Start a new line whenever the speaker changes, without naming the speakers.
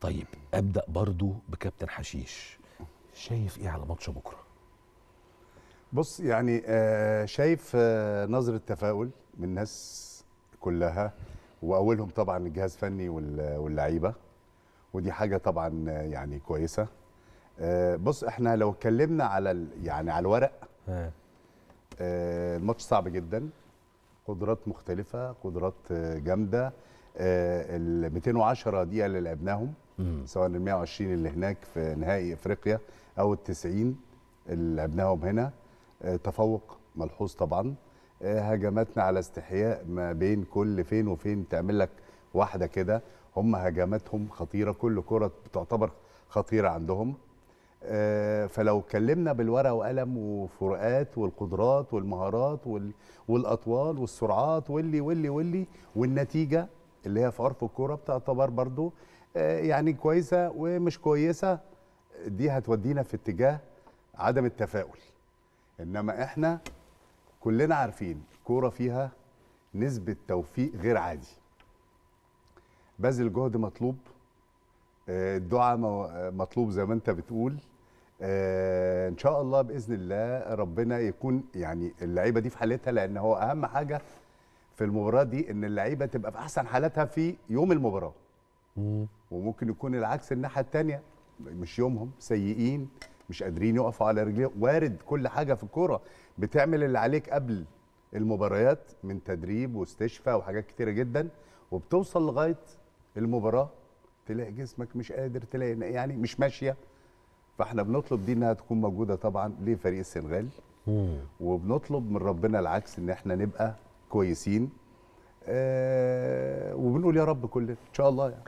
طيب ابدا برضو بكابتن حشيش شايف ايه على ماتش بكره بص يعني آه شايف آه نظره تفاؤل من الناس كلها واولهم طبعا الجهاز الفني واللعيبه ودي حاجه طبعا يعني كويسه آه بص احنا لو اتكلمنا على يعني على الورق آه، الماتش صعب جدا قدرات مختلفه قدرات آه، جامده آه، ال 210 دقيقه اللي لعبناهم مم. سواء ال 120 اللي هناك في نهائي افريقيا او ال 90 اللي لعبناهم هنا آه، تفوق ملحوظ طبعا آه، هجماتنا على استحياء ما بين كل فين وفين تعمل لك واحده كده هم هجماتهم خطيره كل كره بتعتبر خطيره عندهم آه، فلو اتكلمنا بالورقه وقلم وفروقات والقدرات والمهارات والاطوال والسرعات واللي واللي واللي والنتيجه اللي هي في عرف الكوره بتعتبر برضو آه، يعني كويسه ومش كويسه دي هتودينا في اتجاه عدم التفاؤل انما احنا كلنا عارفين الكوره فيها نسبه توفيق غير عادي بذل جهد مطلوب آه، الدعاء مطلوب زي ما انت بتقول آه، ان شاء الله باذن الله ربنا يكون يعني اللعيبه دي في حالتها لان هو اهم حاجه في المباراه دي ان اللعيبه تبقى في احسن حالتها في يوم المباراه وممكن يكون العكس الناحيه الثانيه مش يومهم سيئين مش قادرين يقفوا على رجليهم وارد كل حاجه في الكوره بتعمل اللي عليك قبل المباريات من تدريب واستشفاء وحاجات كتيره جدا وبتوصل لغايه المباراه تلاقي جسمك مش قادر تلاقي يعني مش ماشيه فاحنا بنطلب دي انها تكون موجوده طبعا لفريق السنغال وبنطلب من ربنا العكس ان احنا نبقى كويسين آه وبنقول يا رب كلنا ان شاء الله يعني